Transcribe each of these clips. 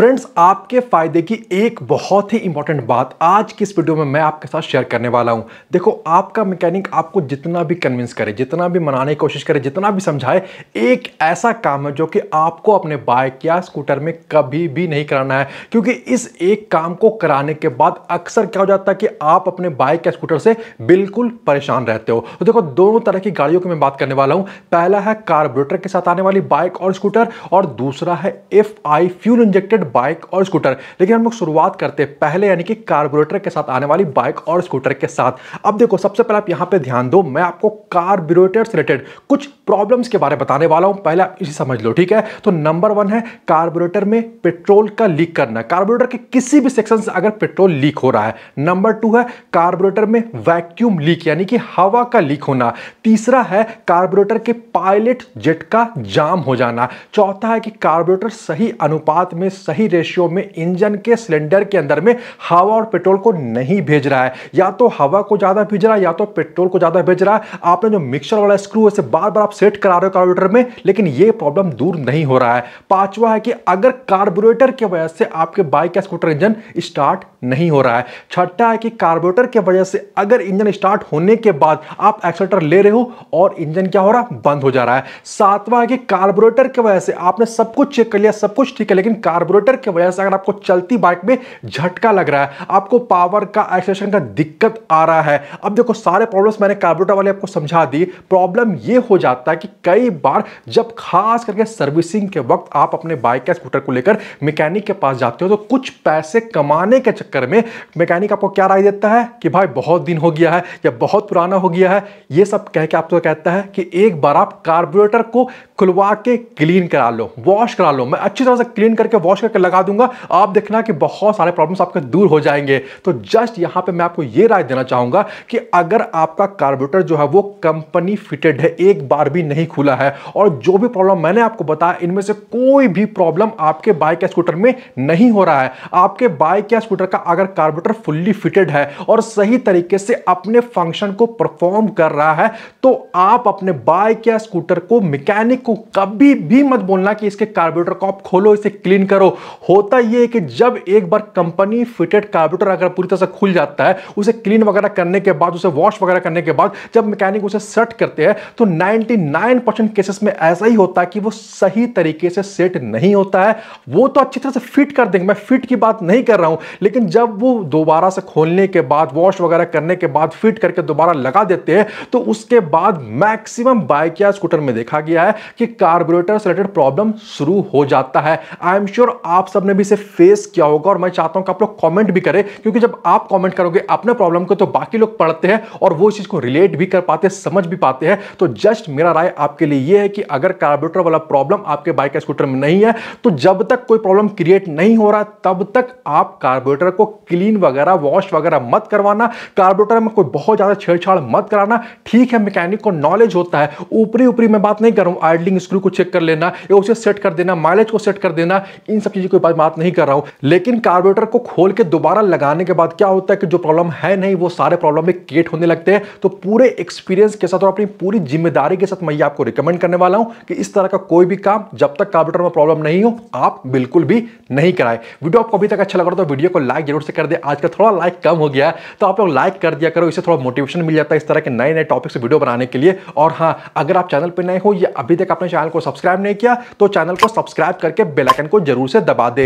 friends आपके फ़ायदे की एक बहुत ही इंपॉर्टेंट बात आज की इस वीडियो में मैं आपके साथ शेयर करने वाला हूं देखो आपका मैकेनिक आपको जितना भी कन्विंस करे जितना भी मनाने की कोशिश करे जितना भी समझाए एक ऐसा काम है जो कि आपको अपने बाइक या स्कूटर में कभी भी नहीं कराना है क्योंकि इस एक काम को कराने के बाद अक्सर क्या हो जाता है कि आप अपने बाइक या स्कूटर से बिल्कुल परेशान रहते हो तो देखो दोनों तरह की गाड़ियों की मैं बात करने वाला हूँ पहला है कार्बोरेटर के साथ आने वाली बाइक और स्कूटर और दूसरा है F I fuel injected bike और स्कूटर लेकिन हम लोग शुरुआत करते हैं पहले यानी कि कार्बोरेटर के साथ आने वाली बाइक और स्कूटर के साथ अब देखो सबसे पहले आप यहाँ पे ध्यान दो मैं आपको कार्बोरेटर से रिलेटेड कुछ प्रॉब्लम्स के बारे में बताने वाला हूँ पहले आप इसे समझ लो ठीक है तो नंबर वन है कार्बोरेटर में पेट्रोल का लीक करना कार्बोरेटर के किसी भी सेक्शन से अगर पेट्रोल लीक हो रहा है नंबर टू है कार्बोरेटर में वैक्यूम लीक यानी कि हवा का लीक होना तीसरा है कार्बोरेटर के पायलट जेट का जाम हो जाना चौथा है कि कार्बोरेटर सही अनुपात में सही सही रेशियो में इंजन के सिलेंडर के अंदर में हवा और पेट्रोल को नहीं भेज रहा है या तो हवा को ज़्यादा भेज रहा है या तो पेट्रोल को ज़्यादा भेज रहा है आपने जो मिक्सर वाला स्क्रू है इसे बार बार आप सेट करा रहे हो कार्बोरेटर में लेकिन ये प्रॉब्लम दूर नहीं हो रहा है पांचवा है कि अगर कार्बोरेटर की वजह से आपके बाइक या स्कूटर इंजन स्टार्ट नहीं हो रहा है छठा है कि कार्बोरेटर की वजह से अगर इंजन स्टार्ट होने के बाद आप एक्सलेटर ले रहे हो और इंजन क्या हो रहा है बंद हो जा रहा है सातवा है कि कार्बोरेटर की वजह से आपने सब कुछ चेक कर लिया सब कुछ ठीक है लेकिन कार्बोरेटर कार्बोरेटर की वजह से अगर आपको चलती बाइक में झटका लग रहा है आपको पावर का एक्सेशन का दिक्कत आ रहा है अब देखो सारे प्रॉब्लम्स मैंने कार्बोरेटर वाले आपको समझा दी प्रॉब्लम ये हो जाता है कि कई बार जब खास करके सर्विसिंग के वक्त आप अपने बाइक या स्कूटर को लेकर मैकेनिक के पास जाते हो तो कुछ पैसे कमाने के चक्कर में मैकेनिक आपको क्या राय देता है कि भाई बहुत दिन हो गया है या बहुत पुराना हो गया है ये सब कह के आपको कहता है कि एक बार आप कार्बोरेटर को खुलवा के क्लीन करा लो वॉश करा लो मैं अच्छी तरह से क्लीन करके वॉश करके लगा दूंगा आप देखना कि बहुत सारे प्रॉब्लम्स आपके दूर हो जाएंगे तो जस्ट यहां पे मैं आपको यह राय देना चाहूंगा कि अगर आपका कार्बोरेटर जो है वो कंपनी फिटेड है एक बार भी नहीं खुला है और जो भी प्रॉब्लम मैंने आपको बताया इनमें से कोई भी प्रॉब्लम आपके बाइक या स्कूटर में नहीं हो रहा है आपके बाइक या स्कूटर का अगर कार्बोरेटर फुल्ली फिटेड है और सही तरीके से अपने फंक्शन को परफॉर्म कर रहा है तो आप अपने बाइक या स्कूटर को मैकेनिक को कभी भी मत बोलना कि इसके कार्बोरेटर को आप खोलो इसे क्लीन करो होता यह है कि जब एक बार कंपनी फिटेड कार्बोरेटर अगर पूरी तरह से खुल जाता है उसे क्लीन वगैरह करने के बाद उसे वॉश वगैरह करने के बाद जब मैकेनिक उसे सेट करते हैं तो 99 परसेंट केसेस में ऐसा ही होता है कि वो सही तरीके से सेट नहीं होता है वो तो अच्छी तरह से फिट कर देंगे मैं फिट की बात नहीं कर रहा हूं लेकिन जब वो दोबारा से खोलने के बाद वॉश वगैरह करने के बाद फिट करके दोबारा लगा देते हैं तो उसके बाद मैक्सिमम बाइक या स्कूटर में देखा गया है कि कार्बोरेटर से रिलेटेड प्रॉब्लम शुरू हो जाता है आई एम श्योर आप सब ने भी इसे फेस किया होगा और मैं चाहता हूं कि आप लोग कमेंट भी करें क्योंकि जब आप कमेंट करोगे अपने प्रॉब्लम को तो बाकी लोग पढ़ते हैं और वो इस चीज़ को रिलेट भी कर पाते हैं समझ भी पाते हैं तो जस्ट मेरा राय आपके लिए ये है कि अगर कार्बोरेटर वाला प्रॉब्लम आपके बाइक या स्कूटर में नहीं है तो जब तक कोई प्रॉब्लम क्रिएट नहीं हो रहा तब तक आप कार्बोरेटर को क्लीन वगैरह वॉश वगैरह मत करवाना कार्बोरेटर में कोई बहुत ज़्यादा छेड़छाड़ मत कराना ठीक है मैकेनिक को नॉलेज होता है ऊपरी ऊपरी मैं बात नहीं कर रहा हूँ आइडलिंग स्क्रू को चेक कर लेना या उसे सेट कर देना माइलेज को सेट कर देना इन सब की कोई बात बात नहीं कर रहा हूं लेकिन कार्बोरेटर को खोल के दोबारा लगाने के बाद क्या होता है कि जो प्रॉब्लम है नहीं वो सारे प्रॉब्लम में क्रिएट होने लगते हैं तो पूरे एक्सपीरियंस के साथ और अपनी पूरी जिम्मेदारी के साथ मैं ये आपको रिकमेंड करने वाला हूं कि इस तरह का कोई भी काम जब तक कार्बोरेटर में प्रॉब्लम नहीं हो आप बिल्कुल भी नहीं कराए वीडियो आपको अभी तक अच्छा लगा तो वीडियो को लाइक जरूर से कर दे आज का थोड़ा लाइक कम हो गया तो आप लोग लाइक कर दिया करो इससे थोड़ा मोटिवेशन मिल जाता है इस तरह के नए नए टॉपिक्स वीडियो बनाने के लिए और हाँ अगर आप चैनल पर नए हो या अभी तक अपने चैनल को सब्सक्राइब नहीं किया तो चैनल को सब्सक्राइब करके बेलाइकन को जरूर से दबा दे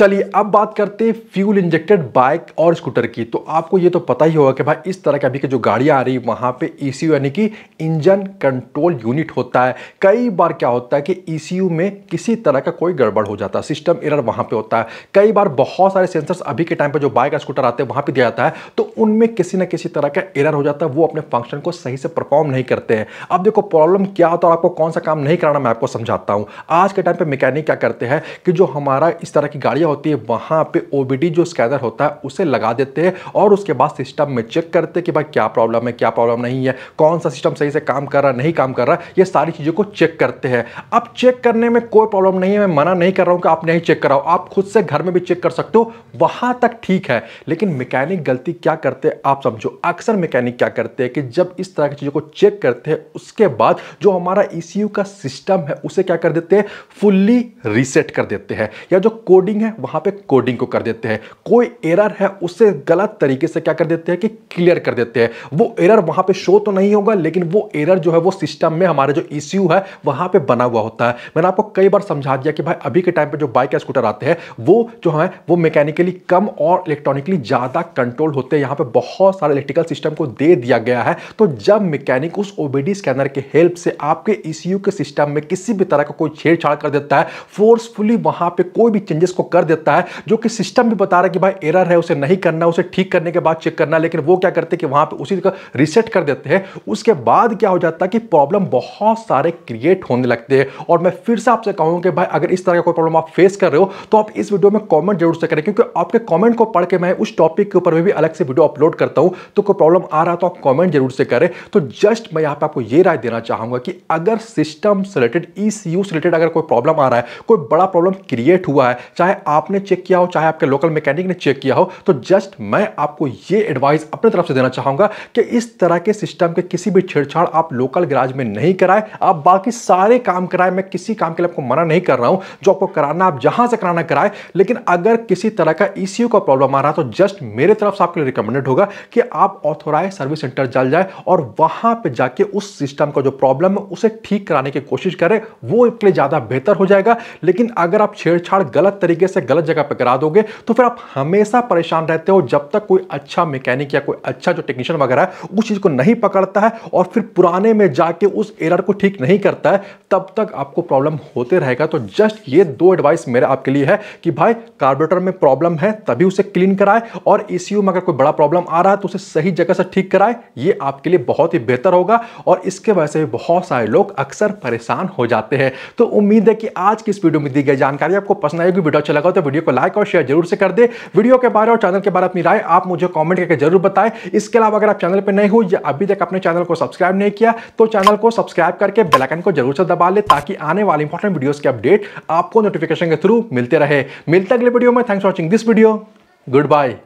चलिए अब बात करते हैं फ्यूल इंजेक्टेड बाइक और स्कूटर की तो आपको ये तो पता ही होगा कि भाई इस तरह के अभी की जो गाड़ियाँ आ रही है वहाँ पे ई e यानी कि इंजन कंट्रोल यूनिट होता है कई बार क्या होता है कि ई e में किसी तरह का कोई गड़बड़ हो जाता है सिस्टम एरर वहाँ पर होता है कई बार बहुत सारे सेंसर्स अभी के टाइम पर जो बाइक और स्कूटर आते हैं वहाँ पर दिया जाता है तो उनमें किसी ना किसी तरह का एरर हो जाता है वो अपने फंक्शन को सही से परफॉर्म नहीं करते हैं अब देखो प्रॉब्लम क्या होता है और आपको कौन सा काम नहीं कराना मैं आपको समझाता हूँ आज के टाइम पर मैकेनिक क्या करते हैं कि जो हमारा इस तरह की गाड़ियाँ क्या होती है वहाँ पे ओ जो स्कैनर होता है उसे लगा देते हैं और उसके बाद सिस्टम में चेक करते हैं कि भाई क्या प्रॉब्लम है क्या प्रॉब्लम नहीं है कौन सा सिस्टम सही से काम कर रहा नहीं काम कर रहा ये सारी चीज़ों को चेक करते हैं अब चेक करने में कोई प्रॉब्लम नहीं है मैं मना नहीं कर रहा हूँ कि आप नहीं चेक कराओ आप खुद से घर में भी चेक कर सकते हो वहाँ तक ठीक है लेकिन मैकेनिक गलती क्या करते हैं आप समझो अक्सर मैकेनिक क्या करते हैं कि जब इस तरह की चीज़ों को चेक करते हैं उसके बाद जो हमारा ई e का सिस्टम है उसे क्या कर देते हैं फुल्ली रीसेट कर देते हैं या जो कोडिंग है हैं वहां पे कोडिंग को कर देते हैं कोई एरर है उसे गलत तरीके से क्या कर देते हैं कि क्लियर कर देते हैं वो एरर वहां पे शो तो नहीं होगा लेकिन वो एरर जो है वो सिस्टम में हमारे जो इश्यू है वहां पे बना हुआ होता है मैंने आपको कई बार समझा दिया कि भाई अभी के टाइम पे जो बाइक या स्कूटर आते हैं वो जो है वो मैकेनिकली कम और इलेक्ट्रॉनिकली ज़्यादा कंट्रोल होते हैं यहाँ पे बहुत सारे इलेक्ट्रिकल सिस्टम को दे दिया गया है तो जब मैकेनिक उस ओबीडी स्कैनर के हेल्प से आपके ई के सिस्टम में किसी भी तरह का कोई छेड़छाड़ कर देता है फोर्सफुली वहां पर कोई भी चेंजेस को कर कर देता है जो कि सिस्टम भी बता रहा है कि भाई एरर है उसे नहीं करना उसे ठीक करने के बाद चेक करना लेकिन वो क्या करते हैं कि वहां पर उसी का रिसेट कर देते हैं उसके बाद क्या हो जाता है कि प्रॉब्लम बहुत सारे क्रिएट होने लगते हैं और मैं फिर से आपसे कहूँ कि भाई अगर इस तरह का कोई प्रॉब्लम आप फेस कर रहे हो तो आप इस वीडियो में कॉमेंट जरूर से करें क्योंकि आपके कॉमेंट को पढ़ के मैं उस टॉपिक के ऊपर भी अलग से वीडियो अपलोड करता हूँ तो कोई प्रॉब्लम आ रहा तो आप कॉमेंट जरूर से करें तो जस्ट मैं यहाँ पर आपको ये राय देना चाहूँगा कि अगर सिस्टम से रिलेटेड ई से रिलेटेड अगर कोई प्रॉब्लम आ रहा है कोई बड़ा प्रॉब्लम क्रिएट हुआ है चाहे आपने चेक किया हो चाहे आपके लोकल मैकेनिक ने चेक किया हो तो जस्ट मैं आपको ये एडवाइस अपने तरफ से देना चाहूंगा कि इस तरह के सिस्टम के किसी भी छेड़छाड़ आप लोकल गराज में नहीं कराए आप बाकी सारे काम कराए मैं किसी काम के लिए आपको मना नहीं कर रहा हूं जो आपको कराना आप जहां से कराना कराए लेकिन अगर किसी तरह का ई का प्रॉब्लम आ रहा तो जस्ट मेरे तरफ से आपके लिए रिकमेंडेड होगा कि आप ऑथोराइज सर्विस सेंटर चल जाए और वहां पर जाके उस सिस्टम का जो प्रॉब्लम है उसे ठीक कराने की कोशिश करें वो इसके लिए ज़्यादा बेहतर हो जाएगा लेकिन अगर आप छेड़छाड़ गलत तरीके से से गलत जगह पर करा दोगे तो फिर आप हमेशा परेशान रहते हो जब तक कोई अच्छा मैकेनिक या कोई अच्छा जो टेक्नीशियन वगैरह है उस चीज़ को नहीं पकड़ता है और फिर पुराने में जाके उस एरर को ठीक नहीं करता है तब तक आपको प्रॉब्लम होते रहेगा तो जस्ट ये दो एडवाइस मेरे आपके लिए है कि भाई कार्बोरेटर में प्रॉब्लम है तभी उसे क्लीन कराए और ई में अगर कोई बड़ा प्रॉब्लम आ रहा है तो उसे सही जगह से ठीक कराए ये आपके लिए बहुत ही बेहतर होगा और इसके वजह से बहुत सारे लोग अक्सर परेशान हो जाते हैं तो उम्मीद है कि आज की इस वीडियो में दी गई जानकारी आपको पसंद आएगी वीडियो अच्छा लगा तो हो तो वीडियो को लाइक और शेयर जरूर से कर दे वीडियो के बारे और चैनल के बारे अपनी राय आप मुझे कॉमेंट करके जरूर बताएं इसके अलावा अगर आप चैनल पर नहीं हो या अभी तक अपने चैनल को सब्सक्राइब नहीं किया तो चैनल को सब्सक्राइब करके बेलाइकन को जरूर से दबा ले ताकि आने वाले इंपॉर्टेंट वीडियोज के अपडेट आपको नोटिफिकेशन के थ्रू मिलते रहे मिलते अगले वीडियो में thanks watching this video good bye